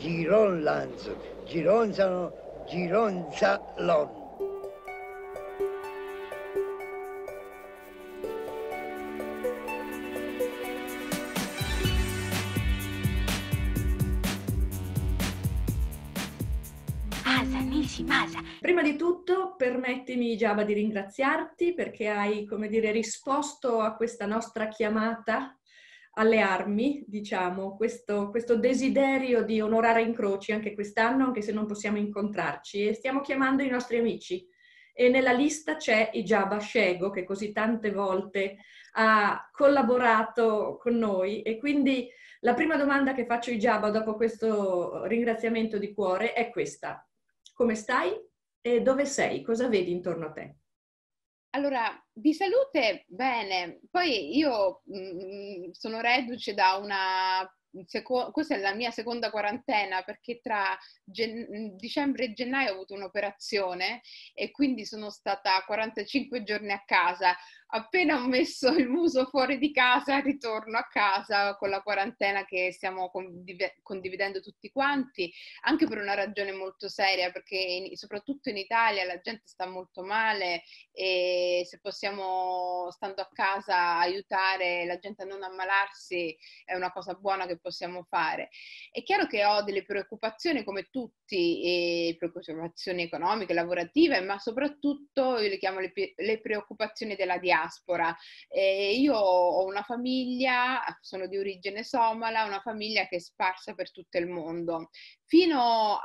Gironlanz, Gironzano, Gironzalon. Prima di tutto permettimi Giava di ringraziarti perché hai, come dire, risposto a questa nostra chiamata alle armi, diciamo, questo, questo, desiderio di onorare in croci anche quest'anno, anche se non possiamo incontrarci, e stiamo chiamando i nostri amici. E nella lista c'è Ijaba Shego, che così tante volte ha collaborato con noi. E quindi la prima domanda che faccio Ijaba dopo questo ringraziamento di cuore è questa. Come stai e dove sei? Cosa vedi intorno a te? Allora, di salute bene, poi io mh, mm, mm, sono reduce da una Seco- questa è la mia seconda quarantena perché tra gen- mm, dicembre e gennaio ho avuto un'operazione e quindi sono stata 45 giorni a casa appena ho messo il muso fuori di casa, ritorno a casa con la quarantena che stiamo condividendo tutti quanti, anche per una ragione molto seria, perché in, soprattutto in Italia la gente sta molto male e se possiamo, stando a casa, aiutare la gente a non ammalarsi è una cosa buona che possiamo fare. È chiaro che ho delle preoccupazioni come tutti, preoccupazioni economiche, lavorative, ma soprattutto io le chiamo le, le preoccupazioni della diagnosi diaspora. E io ho una famiglia, sono di origine somala, una famiglia che è sparsa per tutto il mondo. Fino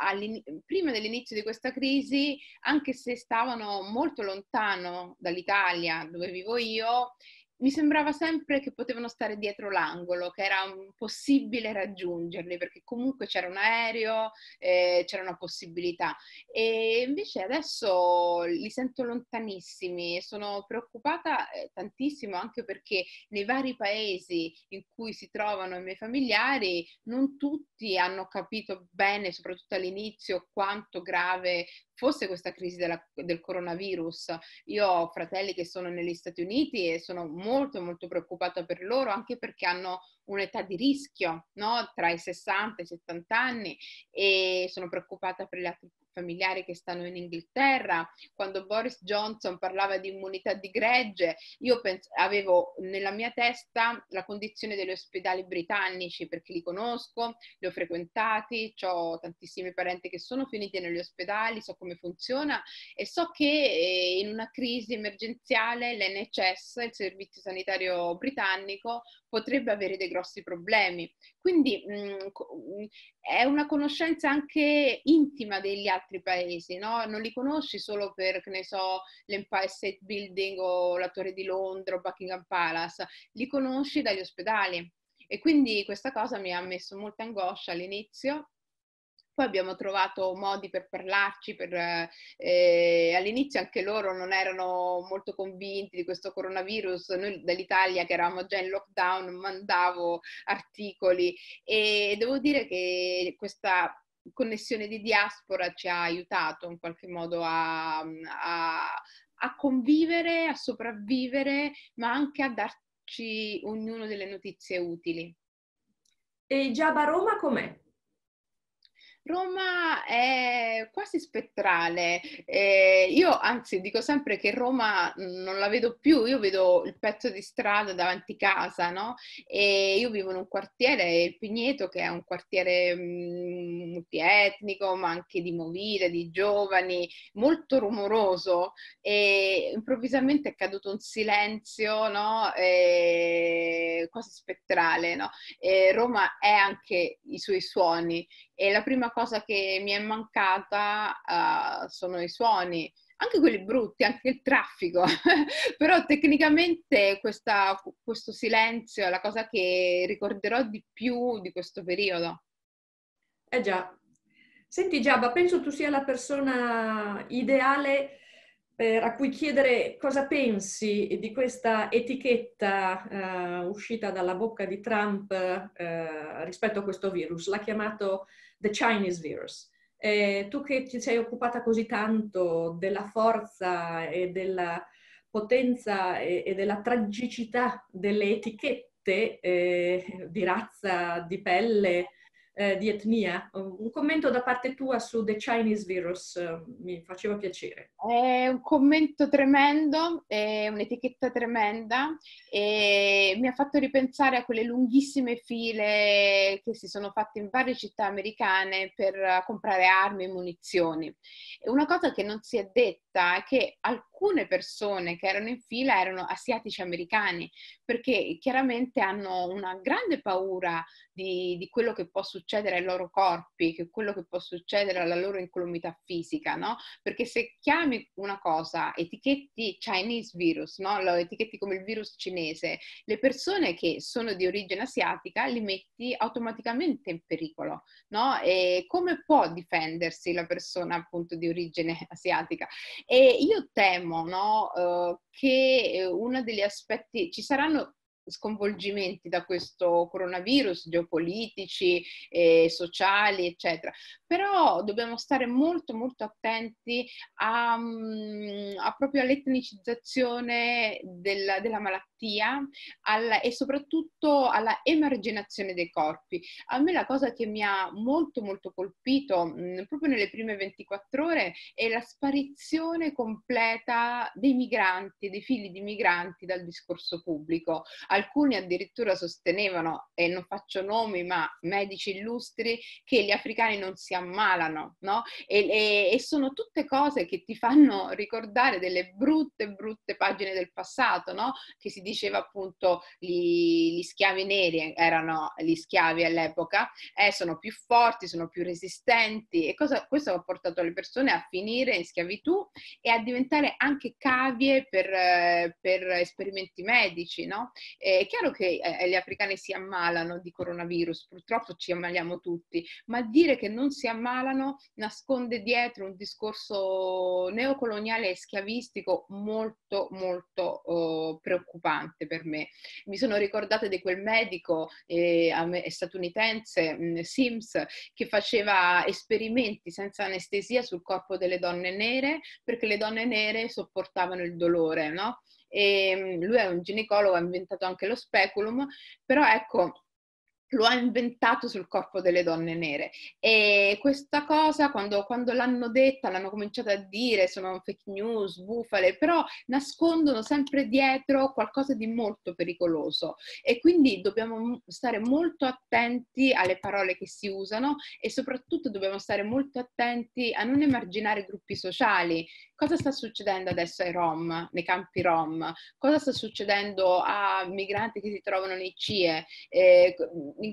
prima dell'inizio di questa crisi, anche se stavano molto lontano dall'Italia dove vivo io, mi sembrava sempre che potevano stare dietro l'angolo, che era possibile raggiungerli, perché comunque c'era un aereo, eh, c'era una possibilità. E invece adesso li sento lontanissimi e sono preoccupata eh, tantissimo anche perché nei vari paesi in cui si trovano i miei familiari non tutti hanno capito bene, soprattutto all'inizio, quanto grave fosse questa crisi della, del coronavirus. Io ho fratelli che sono negli Stati Uniti e sono molto molto preoccupata per loro anche perché hanno un'età di rischio, no? tra i 60 e i 70 anni e sono preoccupata per gli altri familiari che stanno in Inghilterra. Quando Boris Johnson parlava di immunità di gregge, io pens- avevo nella mia testa la condizione degli ospedali britannici perché li conosco, li ho frequentati, ho tantissimi parenti che sono finiti negli ospedali, so come funziona e so che eh, in una crisi emergenziale l'NHS, il servizio sanitario britannico, potrebbe avere dei grossi problemi. Quindi mh, mm, mm, è una conoscenza anche intima degli altri paesi, no? Non li conosci solo per, che ne so, l'Empire State Building o la Torre di Londra o Buckingham Palace, li conosci dagli ospedali. E quindi questa cosa mi ha messo molta angoscia all'inizio poi abbiamo trovato modi per parlarci, per, eh, eh, all'inizio anche loro non erano molto convinti di questo coronavirus, noi dall'Italia che eravamo già in lockdown mandavo articoli e devo dire che questa connessione di diaspora ci ha aiutato in qualche modo a, a, a convivere, a sopravvivere, ma anche a darci ognuno delle notizie utili. E Giaba Roma com'è? Roma è quasi spettrale. Eh, io anzi dico sempre che Roma mm, non la vedo più, io vedo il pezzo di strada davanti casa, no? E io vivo in un quartiere, il Pigneto, che è un quartiere mm, multietnico, ma anche di movida, di giovani, molto rumoroso e improvvisamente è caduto un silenzio, no? E quasi spettrale, no? E Roma è anche i suoi suoni e la prima cosa che mi è mancata uh, sono i suoni, anche quelli brutti, anche il traffico, però tecnicamente questa, questo silenzio è la cosa che ricorderò di più di questo periodo. Eh già. Senti Giaba, penso tu sia la persona ideale per, eh, a cui chiedere cosa pensi di questa etichetta uh, uscita dalla bocca di Trump uh, rispetto a questo virus. L'ha chiamato The Chinese Virus. E tu che ti sei occupata così tanto della forza e della potenza e, e della tragicità delle etichette eh, di razza, di pelle, eh, di etnia. Un commento da parte tua su The Chinese Virus eh, mi faceva piacere. È un commento tremendo, è un'etichetta tremenda e mi ha fatto ripensare a quelle lunghissime file che si sono fatte in varie città americane per eh, comprare armi e munizioni. Una cosa che non si è detta vista che alcune persone che erano in fila erano asiatici americani, perché chiaramente hanno una grande paura di, di quello che può succedere ai loro corpi, che quello che può succedere alla loro incolumità fisica, no? Perché se chiami una cosa, etichetti Chinese virus, no? Lo etichetti come il virus cinese, le persone che sono di origine asiatica li metti automaticamente in pericolo, no? E come può difendersi la persona appunto di origine asiatica? E io temo no, eh, che eh, uno degli aspetti, ci saranno sconvolgimenti da questo coronavirus, geopolitici, e eh, sociali, eccetera. Però dobbiamo stare molto, molto attenti a, mm, a proprio all'etnicizzazione della, della malattia alla, e soprattutto alla emarginazione dei corpi. A me la cosa che mi ha molto, molto colpito mh, mm, proprio nelle prime 24 ore è la sparizione completa dei migranti, dei figli di migranti dal discorso pubblico alcuni addirittura sostenevano, e non faccio nomi, ma medici illustri, che gli africani non si ammalano, no? E, e, e sono tutte cose che ti fanno ricordare delle brutte, brutte pagine del passato, no? Che si diceva appunto gli, gli schiavi neri erano gli schiavi all'epoca, eh, sono più forti, sono più resistenti e cosa, questo ha portato le persone a finire in schiavitù e a diventare anche cavie per, eh, per esperimenti medici, no? È chiaro che eh, eh, gli africani si ammalano di coronavirus, purtroppo ci ammaliamo tutti, ma dire che non si ammalano nasconde dietro un discorso neocoloniale e schiavistico molto, molto oh, preoccupante per me. Mi sono ricordata di quel medico eh, statunitense, mm, Sims, che faceva esperimenti senza anestesia sul corpo delle donne nere perché le donne nere sopportavano il dolore, no? e mm, lui è un ginecologo, ha inventato anche lo speculum, però ecco, lo ha inventato sul corpo delle donne nere e questa cosa quando, quando, l'hanno detta, l'hanno cominciata a dire, sono fake news, bufale, però nascondono sempre dietro qualcosa di molto pericoloso e quindi dobbiamo stare molto attenti alle parole che si usano e soprattutto dobbiamo stare molto attenti a non emarginare gruppi sociali. Cosa sta succedendo adesso ai Rom, nei campi Rom? Cosa sta succedendo a migranti che si trovano nei CIE? Eh,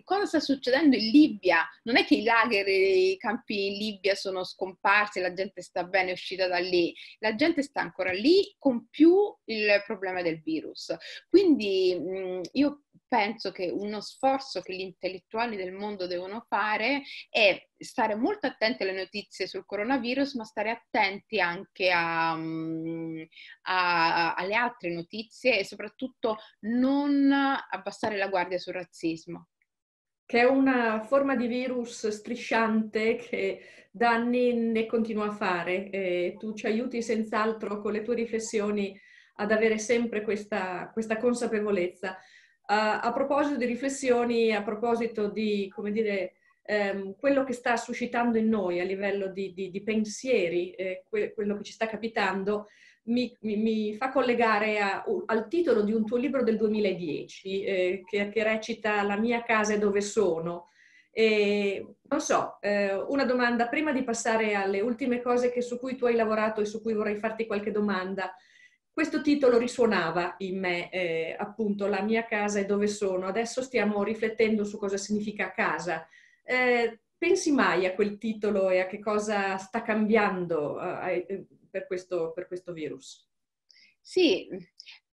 cosa sta succedendo in Libia? Non è che i lager e i campi in Libia sono scomparsi, e la gente sta bene, è uscita da lì, la gente sta ancora lì con più il problema del virus. Quindi mh, io penso che uno sforzo che gli intellettuali del mondo devono fare è stare molto attenti alle notizie sul coronavirus, ma stare attenti anche a, a, alle altre notizie e soprattutto non abbassare la guardia sul razzismo che è una forma di virus strisciante che da anni ne continua a fare. E tu ci aiuti senz'altro con le tue riflessioni ad avere sempre questa, questa consapevolezza. Uh, a proposito di riflessioni, a proposito di, come dire, ehm, quello che sta suscitando in noi a livello di, di, di pensieri, eh, que- quello che ci sta capitando, mi, mi, mi fa collegare a, al titolo di un tuo libro del 2010 eh, che, che, recita La mia casa e dove sono. E, non so, eh, una domanda prima di passare alle ultime cose che, su cui tu hai lavorato e su cui vorrei farti qualche domanda. Questo titolo risuonava in me, eh, appunto, La mia casa e dove sono. Adesso stiamo riflettendo su cosa significa casa. Eh, pensi mai a quel titolo e a che cosa sta cambiando? Eh, per questo, per questo virus. Sì,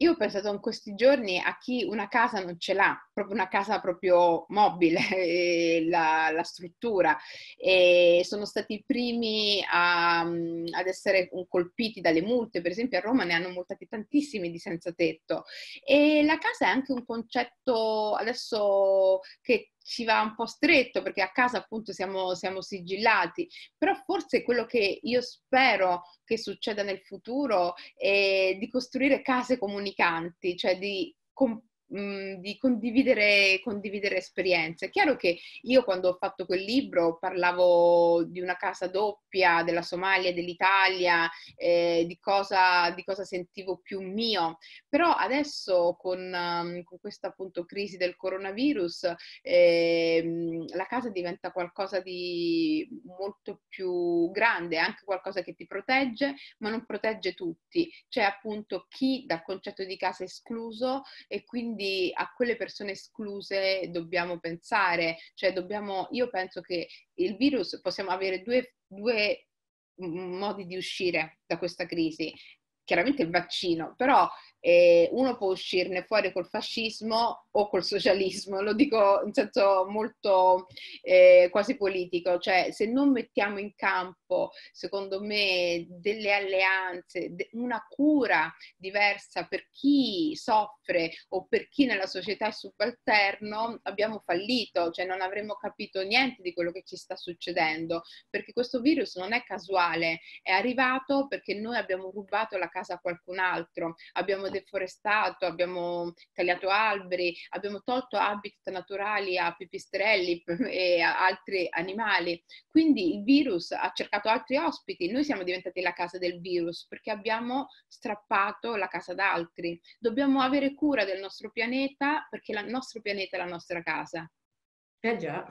io ho pensato in questi giorni a chi una casa non ce l'ha, proprio una casa proprio mobile, la, la, struttura, e sono stati i primi a, ad essere colpiti dalle multe, per esempio a Roma ne hanno multati tantissimi di senza tetto. E la casa è anche un concetto adesso che ci va un po' stretto perché a casa appunto siamo, siamo, sigillati, però forse quello che io spero che succeda nel futuro è di costruire case comunitarie comunicanti, cioè di com- di condividere, condividere, esperienze. È chiaro che io quando ho fatto quel libro parlavo di una casa doppia, della Somalia, dell'Italia, eh, di, cosa, di, cosa, sentivo più mio, però adesso con, um, con questa appunto crisi del coronavirus eh, la casa diventa qualcosa di molto più grande, anche qualcosa che ti protegge, ma non protegge tutti. C'è appunto chi dal concetto di casa è escluso e quindi quindi a quelle persone escluse dobbiamo pensare, cioè dobbiamo, io penso che il virus, possiamo avere due, due mm, modi di uscire da questa crisi, chiaramente il vaccino, però eh, uno può uscirne fuori col fascismo o col socialismo, lo dico in senso molto eh, quasi politico, cioè se non mettiamo in campo, secondo me, delle alleanze, de- una cura diversa per chi soffre o per chi nella società è subalterno, abbiamo fallito, cioè non avremmo capito niente di quello che ci sta succedendo, perché questo virus non è casuale, è arrivato perché noi abbiamo rubato la casa a qualcun altro, abbiamo abbiamo deforestato, abbiamo tagliato alberi, abbiamo tolto habitat naturali a pipistrelli e a altri animali. Quindi il virus ha cercato altri ospiti, noi siamo diventati la casa del virus perché abbiamo strappato la casa ad altri. Dobbiamo avere cura del nostro pianeta perché il nostro pianeta è la nostra casa. Eh già,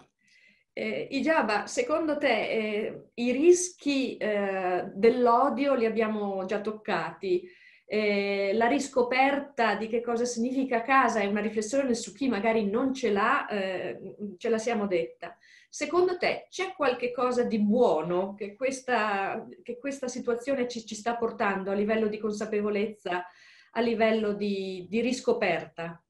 eh, Ijaba, secondo te eh, i rischi eh, dell'odio li abbiamo già toccati? Eh, la riscoperta di che cosa significa casa è una riflessione su chi magari non ce l'ha, eh, ce la siamo detta. Secondo te c'è qualche cosa di buono che questa, che questa situazione ci, ci, sta portando a livello di consapevolezza, a livello di, di riscoperta?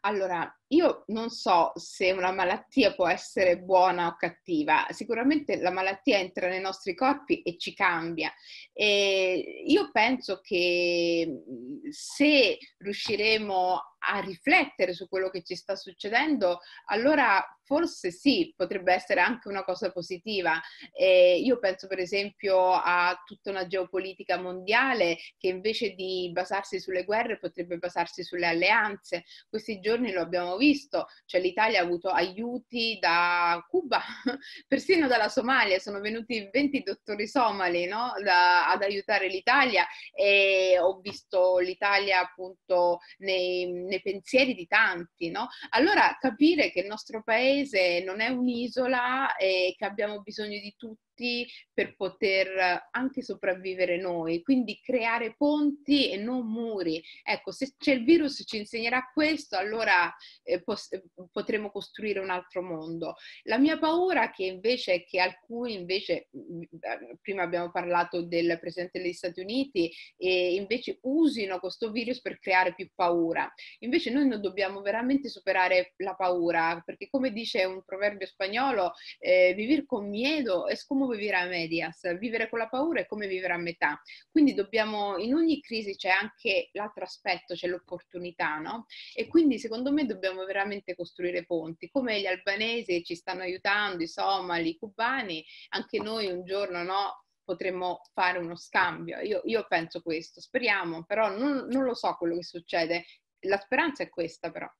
Allora, io non so se una malattia può essere buona o cattiva, sicuramente la malattia entra nei nostri corpi e ci cambia. E io penso che mm, se riusciremo a riflettere su quello che ci sta succedendo, allora forse sì, potrebbe essere anche una cosa positiva. Eh, io penso per esempio a tutta una geopolitica mondiale che invece di basarsi sulle guerre potrebbe basarsi sulle alleanze. Questi giorni lo abbiamo visto, cioè l'Italia ha avuto aiuti da Cuba, persino dalla Somalia, sono venuti 20 dottori somali no? da, ad aiutare l'Italia e ho visto l'Italia appunto nei, nei pensieri di tanti. No? Allora capire che il nostro paese non è un'isola e che abbiamo bisogno di tutti tutti per poter eh, anche sopravvivere noi, quindi creare ponti e non muri. Ecco, se c'è il virus ci insegnerà questo, allora eh, pos- eh, potremo costruire un altro mondo. La mia paura che invece è che alcuni invece, mm, mm, eh, prima abbiamo parlato del Presidente degli Stati Uniti, e invece usino questo virus per creare più paura. Invece noi non dobbiamo veramente superare la paura, perché come dice un proverbio spagnolo, eh, vivere con miedo è come come vivere a medias, vivere con la paura è come vivere a metà. Quindi dobbiamo, in ogni crisi c'è anche l'altro aspetto, c'è l'opportunità, no? E quindi secondo me dobbiamo veramente costruire ponti, come gli albanesi ci stanno aiutando, i somali, i cubani, anche noi un giorno, no? potremmo fare uno scambio. Io, io penso questo, speriamo, però non, non lo so quello che succede. La speranza è questa però.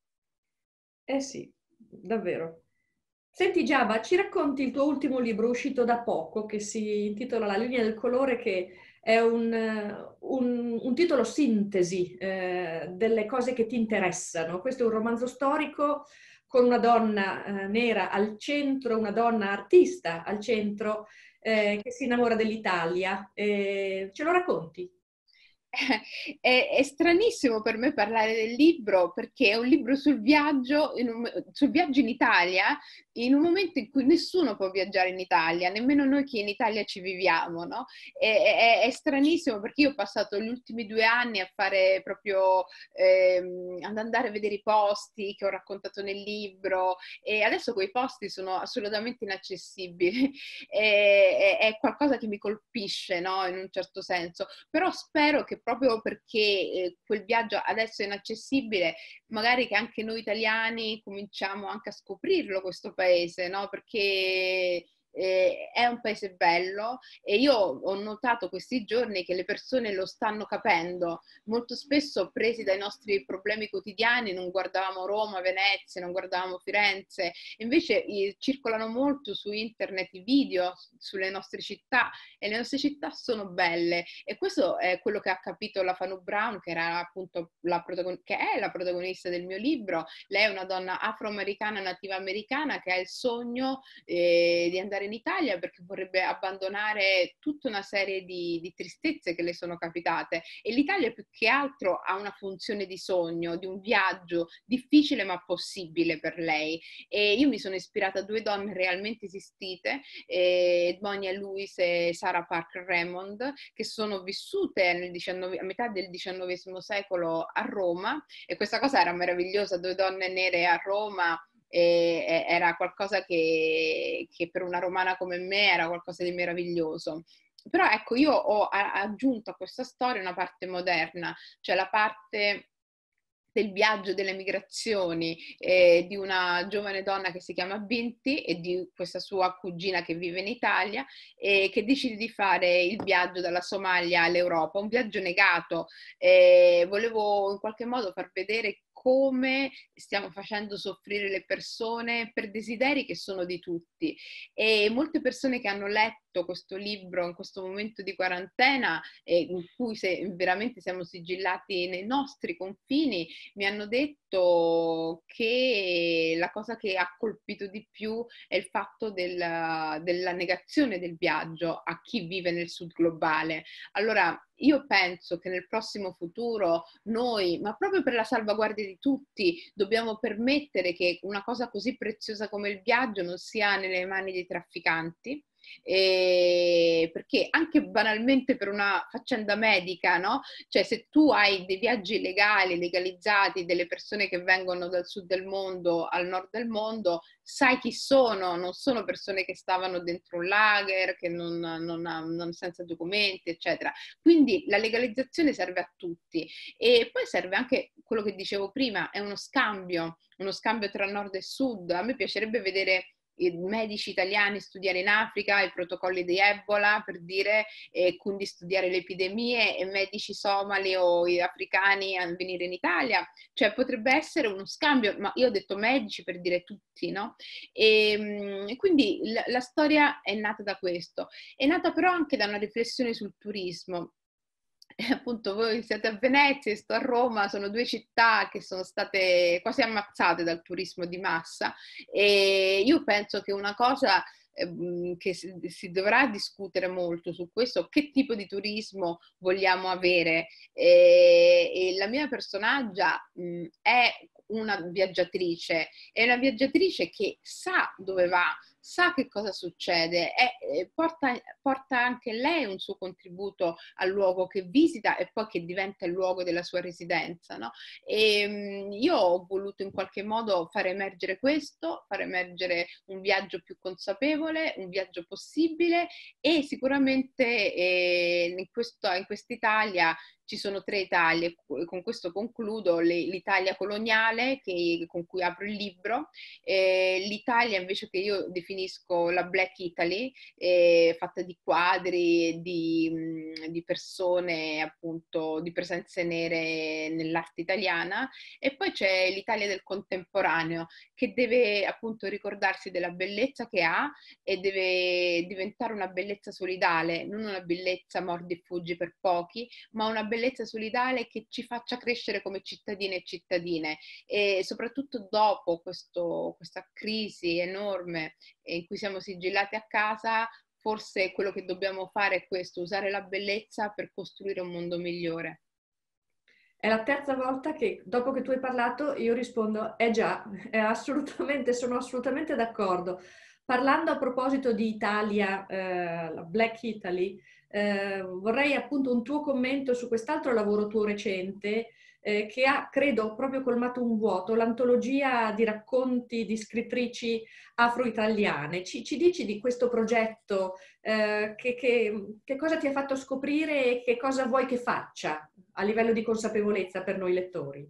Eh sì, davvero. Senti Giava, ci racconti il tuo ultimo libro uscito da poco che si intitola La linea del colore che è un, eh, un, un titolo sintesi eh, delle cose che ti interessano. Questo è un romanzo storico con una donna eh, nera al centro, una donna artista al centro eh, che si innamora dell'Italia. Eh, ce lo racconti? è, è, stranissimo per me parlare del libro perché è un libro sul viaggio, un, sul viaggio in Italia, in un momento in cui nessuno può viaggiare in Italia, nemmeno noi che in Italia ci viviamo, no? È, è, è stranissimo perché io ho passato gli ultimi due anni a fare proprio, ehm, ad andare a vedere i posti che ho raccontato nel libro e adesso quei posti sono assolutamente inaccessibili. è, qualcosa che mi colpisce, no? In un certo senso, però spero che proprio perché eh, quel viaggio adesso è inaccessibile, magari che anche noi italiani cominciamo anche a scoprirlo questo paese, no? Perché eh, è un paese bello e io ho notato questi giorni che le persone lo stanno capendo. Molto spesso presi dai nostri problemi quotidiani non guardavamo Roma, Venezia, non guardavamo Firenze, invece eh, circolano molto su internet i video sulle nostre città e le nostre città sono belle e questo è quello che ha capito la Fanu Brown che era appunto la protagon- che è la protagonista del mio libro. Lei è una donna afroamericana nativa americana che ha il sogno eh, di andare in in Italia perché vorrebbe abbandonare tutta una serie di, di tristezze che le sono capitate e l'Italia più che altro ha una funzione di sogno, di un viaggio difficile ma possibile per lei e io mi sono ispirata a due donne realmente esistite, eh, Edmonia Lewis e Sarah Park Raymond, che sono vissute 19, a metà del XIX secolo a Roma e questa cosa era meravigliosa, due donne nere a Roma e era qualcosa che, che, per una romana come me era qualcosa di meraviglioso. Però ecco, io ho aggiunto a questa storia una parte moderna, cioè la parte del viaggio delle migrazioni eh, di una giovane donna che si chiama Binti e di questa sua cugina che vive in Italia e che decide di fare il viaggio dalla Somalia all'Europa, un viaggio negato. Eh, volevo in qualche modo far vedere come stiamo facendo soffrire le persone per desideri che sono di tutti. E molte persone che hanno letto scritto questo libro in questo momento di quarantena e in cui se veramente siamo sigillati nei nostri confini, mi hanno detto che la cosa che ha colpito di più è il fatto del, della negazione del viaggio a chi vive nel sud globale. Allora, io penso che nel prossimo futuro noi, ma proprio per la salvaguardia di tutti, dobbiamo permettere che una cosa così preziosa come il viaggio non sia nelle mani dei trafficanti, eh, perché anche banalmente per una faccenda medica, no? Cioè se tu hai dei viaggi legali, legalizzati, delle persone che vengono dal sud del mondo al nord del mondo, sai chi sono, non sono persone che stavano dentro un lager, che non, non, non senza documenti, eccetera. Quindi la legalizzazione serve a tutti e poi serve anche quello che dicevo prima, è uno scambio, uno scambio tra nord e sud. A me piacerebbe vedere i medici italiani studiare in Africa i protocolli di Ebola per dire e quindi studiare le epidemie e medici somali o africani a venire in Italia, cioè potrebbe essere uno scambio, ma io ho detto medici per dire tutti, no? Ehm, e quindi la, la storia è nata da questo, è nata però anche da una riflessione sul turismo appunto voi siete a Venezia, sto a Roma, sono due città che sono state quasi ammazzate dal turismo di massa e io penso che una cosa ehm, che si dovrà discutere molto su questo, che tipo di turismo vogliamo avere. E, e la mia personaggia mh, è una viaggiatrice, è una viaggiatrice che sa dove va, sa che cosa succede e porta, porta anche lei un suo contributo al luogo che visita e poi che diventa il luogo della sua residenza. No? E ehm, io ho voluto in qualche modo far emergere questo, far emergere un viaggio più consapevole, un viaggio possibile e sicuramente eh, in, questo, in quest'Italia ci sono tre Italie, con questo concludo, le, l'Italia coloniale che, con cui apro il libro, eh, l'Italia invece che io definisco la Black Italy, eh, fatta di quadri, di, di, persone appunto, di presenze nere nell'arte italiana e poi c'è l'Italia del contemporaneo che deve appunto ricordarsi della bellezza che ha e deve diventare una bellezza solidale, non una bellezza mordi e fuggi per pochi, ma una bellezza bellezza solidale che ci faccia crescere come cittadine e cittadine e soprattutto dopo questo, questa crisi enorme in cui siamo sigillati a casa, forse quello che dobbiamo fare è questo, usare la bellezza per costruire un mondo migliore. È la terza volta che dopo che tu hai parlato io rispondo, eh già, è assolutamente, sono assolutamente d'accordo. Parlando a proposito di Italia, eh, la Black Italy, Ehm, vorrei appunto un tuo commento su quest'altro lavoro tuo recente eh, che ha, credo, proprio colmato un vuoto, l'antologia di racconti di scrittrici afro-italiane. Ci, ci dici di questo progetto, eh, che, che, che cosa ti ha fatto scoprire e che cosa vuoi che faccia a livello di consapevolezza per noi lettori?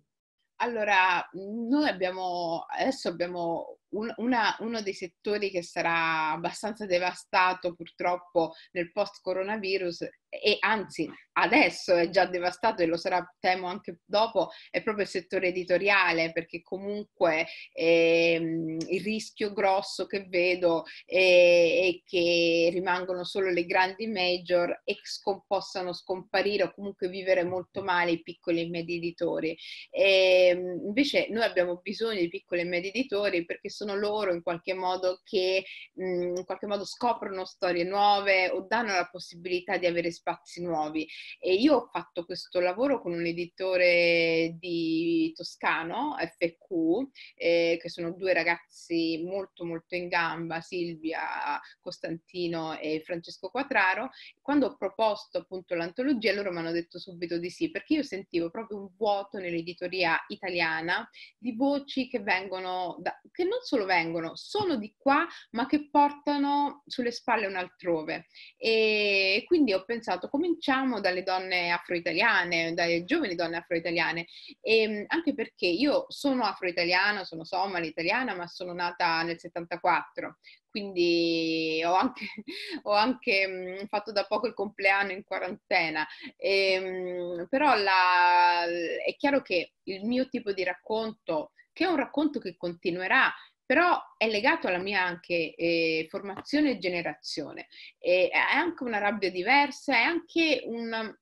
Allora, noi abbiamo, adesso abbiamo una, uno dei settori che sarà abbastanza devastato purtroppo nel post coronavirus e anzi adesso è già devastato e lo sarà temo anche dopo, è proprio il settore editoriale perché comunque ehm, il rischio grosso che vedo eh, è, che rimangono solo le grandi major e scom- possano scomparire o comunque vivere molto male i piccoli e medi editori. E, ehm, invece noi abbiamo bisogno di piccoli e medi editori perché sono loro in qualche modo che mh, in qualche modo scoprono storie nuove o danno la possibilità di avere spazi nuovi. E io ho fatto questo lavoro con un editore di Toscano, FQ, eh, che sono due ragazzi molto molto in gamba, Silvia Costantino e Francesco Quatraro. Quando ho proposto appunto l'antologia loro mi hanno detto subito di sì, perché io sentivo proprio un vuoto nell'editoria italiana di voci che vengono, da, che non solo vengono, sono di qua, ma che portano sulle spalle un altrove. E quindi ho pensato pensato cominciamo dalle donne afro-italiane, dalle giovani donne afroitaliane, e, ehm, anche perché io sono afro-italiana, sono somma italiana, ma sono nata nel 74, quindi ho anche, ho anche, mm, fatto da poco il compleanno in quarantena, e, ehm, però la, è chiaro che il mio tipo di racconto, che è un racconto che continuerà però è legato alla mia anche eh, formazione e generazione. E è anche una rabbia diversa, è anche un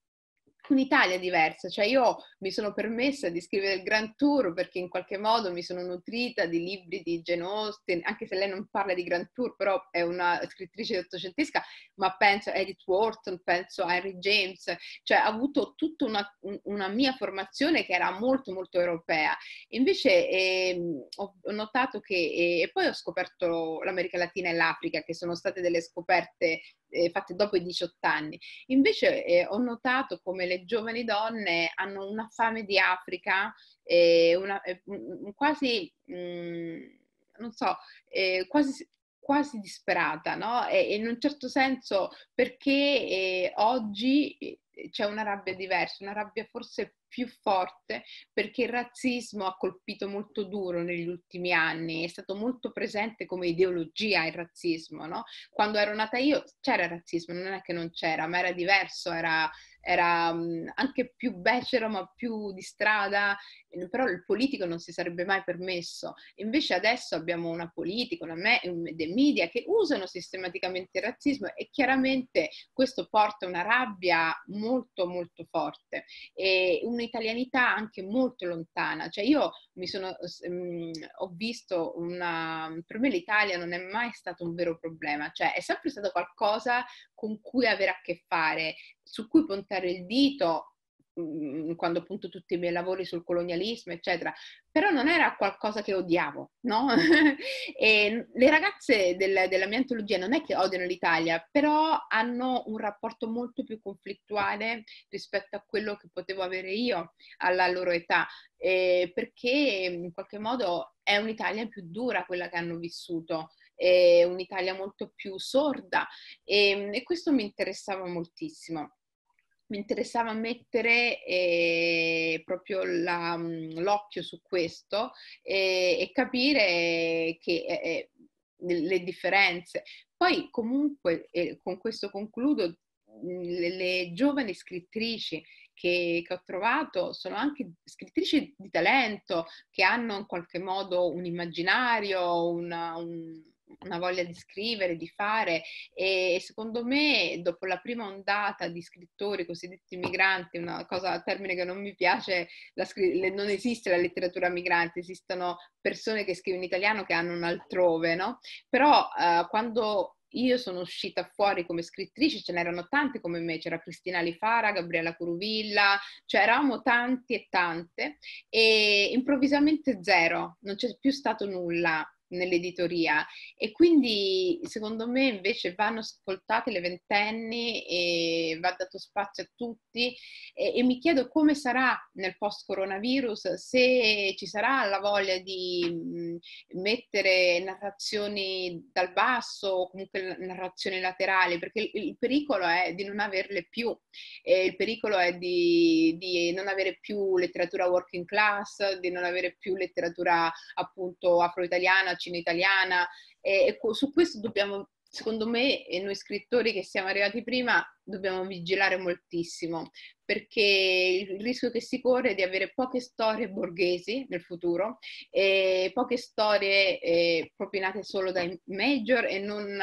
Un'Italia diversa, cioè io mi sono permessa di scrivere il Grand Tour perché in qualche modo mi sono nutrita di libri di Jane Austen, anche se lei non parla di Grand Tour, però è una scrittrice ottocentesca, ma penso a Edith Wharton, penso a Henry James, cioè ha avuto tutta una, una, mia formazione che era molto molto europea. Invece eh, ho notato che, eh, e poi ho scoperto l'America Latina e l'Africa, che sono state delle scoperte eh, fatte dopo i 18 anni, invece eh, ho notato come le le giovani donne hanno una fame di Africa, eh, una, eh, quasi, mh, mm, non so, eh, quasi quasi disperata, no? E, in un certo senso perché eh, oggi eh, c'è una rabbia diversa, una rabbia forse più forte perché il razzismo ha colpito molto duro negli ultimi anni, è stato molto presente come ideologia il razzismo, no? Quando ero nata io c'era il razzismo, non è che non c'era, ma era diverso, era era mm, anche più becero ma più di strada, però il politico non si sarebbe mai permesso. Invece adesso abbiamo una politica, una me- dei media che usano sistematicamente il razzismo e chiaramente questo porta una rabbia molto molto forte e un'italianità anche molto lontana. Cioè io mi sono, mh, mm, ho visto una, per me l'Italia non è mai stato un vero problema, cioè è sempre stato qualcosa con cui avere a che fare, su cui puntare il dito mm, quando appunto tutti i miei lavori sul colonialismo, eccetera, però non era qualcosa che odiavo, no? e le ragazze del, della mia antologia non è che odiano l'Italia, però hanno un rapporto molto più conflittuale rispetto a quello che potevo avere io alla loro età, eh, perché in qualche modo è un'Italia più dura quella che hanno vissuto eh, un'Italia molto più sorda e, ehm, e questo mi interessava moltissimo mi interessava mettere eh, proprio la, mm, l'occhio su questo eh, e capire che, eh, eh le differenze. Poi comunque, eh, con questo concludo, mm, le, le giovani scrittrici che, che, ho trovato sono anche scrittrici di talento, che hanno in qualche modo un immaginario, una, un, una voglia di scrivere, di fare e secondo me dopo la prima ondata di scrittori cosiddetti migranti, una cosa, a termine che non mi piace, scri- non esiste la letteratura migrante, esistono persone che scrivono in italiano che hanno un altrove, no? Però uh, quando io sono uscita fuori come scrittrice, ce n'erano tante come me, c'era Cristina Lifara, Gabriella Curuvilla, cioè eravamo tanti e tante e improvvisamente zero, non c'è più stato nulla nell'editoria e quindi secondo me invece vanno ascoltate le ventenni e va dato spazio a tutti e, e mi chiedo come sarà nel post coronavirus se ci sarà la voglia di mh, mettere narrazioni dal basso o comunque narrazioni laterali perché il, il pericolo è di non averle più eh, il pericolo è di, di non avere più letteratura working class di non avere più letteratura appunto afro-italiana cino italiana e, su questo dobbiamo, secondo me, e noi scrittori che siamo arrivati prima, dobbiamo vigilare moltissimo perché il rischio che si corre è di avere poche storie borghesi nel futuro e poche storie eh, propinate solo dai major e non,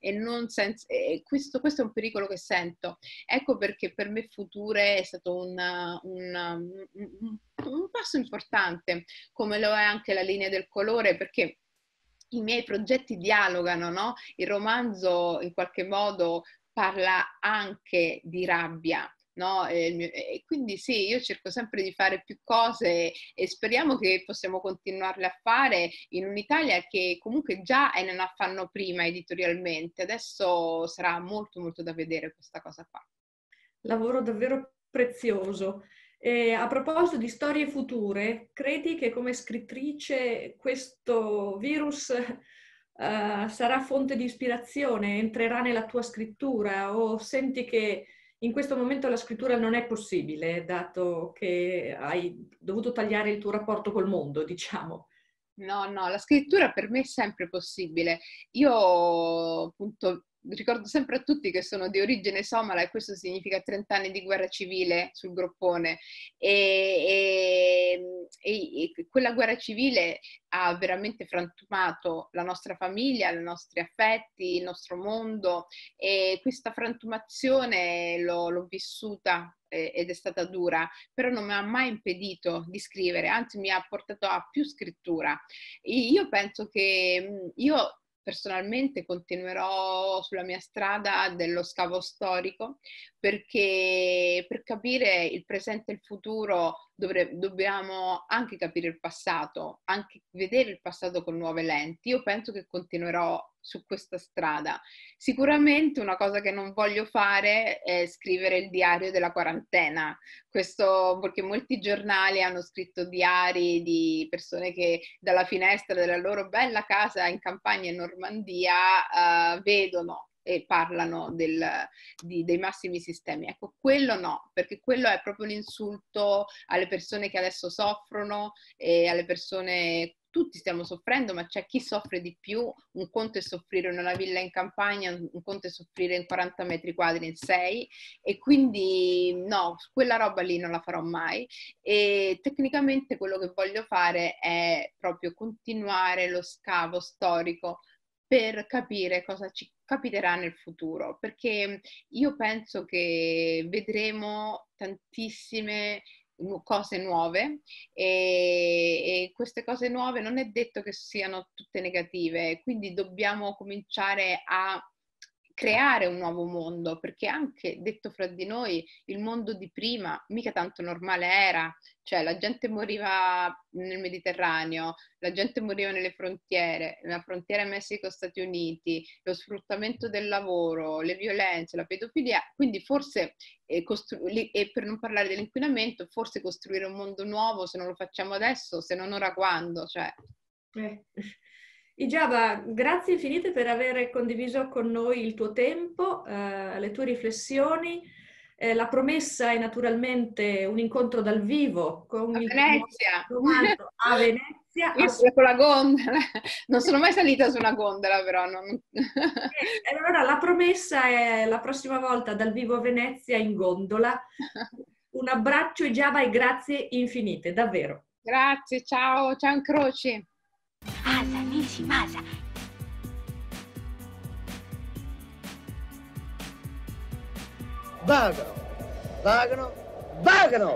e non senza, e questo, questo, è un pericolo che sento. Ecco perché per me Future è stato un, un, un, un passo importante, come lo è anche la linea del colore, perché i miei progetti dialogano, no? Il romanzo in qualche modo parla anche di rabbia, No? E quindi sì, io cerco sempre di fare più cose e speriamo che possiamo continuarle a fare in un'Italia che comunque già è in un affanno prima editorialmente. Adesso sarà molto molto da vedere questa cosa qua. Lavoro davvero prezioso. Eh, a proposito di storie future, credi che come scrittrice questo virus eh, sarà fonte di ispirazione, entrerà nella tua scrittura o senti che in questo momento la scrittura non è possibile, dato che hai dovuto tagliare il tuo rapporto col mondo, diciamo? No, no, la scrittura per me è sempre possibile. Io appunto ricordo sempre a tutti che sono di origine somala e questo significa 30 anni di guerra civile sul groppone e, e, e quella guerra civile ha veramente frantumato la nostra famiglia, i nostri affetti, il nostro mondo e questa frantumazione l'ho, l'ho vissuta ed è stata dura, però non mi ha mai impedito di scrivere, anzi mi ha portato a più scrittura. Io penso che io personalmente continuerò sulla mia strada dello scavo storico perché per capire il presente e il futuro dovre- dobbiamo anche capire il passato, anche vedere il passato con nuove lenti. Io penso che continuerò su questa strada. Sicuramente una cosa che non voglio fare è scrivere il diario della quarantena, questo perché molti giornali hanno scritto diari di persone che dalla finestra della loro bella casa in campagna in Normandia uh, vedono e parlano del, di, dei massimi sistemi. Ecco, quello no, perché quello è proprio un insulto alle persone che adesso soffrono e alle persone tutti stiamo soffrendo, ma c'è chi soffre di più. Un conto è soffrire in una villa in campagna, un conto è soffrire in 40 metri quadri in 6 e quindi no, quella roba lì non la farò mai. E tecnicamente quello che voglio fare è proprio continuare lo scavo storico per capire cosa ci capiterà nel futuro, perché io penso che vedremo tantissime cose nuove e, e, queste cose nuove non è detto che siano tutte negative, quindi dobbiamo cominciare a creare un nuovo mondo, perché anche detto fra di noi, il mondo di prima mica tanto normale era, cioè la gente moriva nel Mediterraneo, la gente moriva nelle frontiere, nella frontiera Messico-Stati Uniti, lo sfruttamento del lavoro, le violenze, la pedofilia, quindi forse, eh, costru- e per non parlare dell'inquinamento, forse costruire un mondo nuovo se non lo facciamo adesso, se non ora quando, cioè... Eh. Ijaba, grazie infinite per aver condiviso con noi il tuo tempo, eh, le tue riflessioni. Eh, la promessa è naturalmente un incontro dal vivo con a il Venezia. Comando a Venezia. Io sono con la gondola, non sono mai salita su una gondola però. Non... eh, allora la promessa è la prossima volta dal vivo a Venezia in gondola. Un abbraccio Ijaba e grazie infinite, davvero. Grazie, ciao, ciao Croci. Ah, にします。バーガー、バーガーの、バーガーの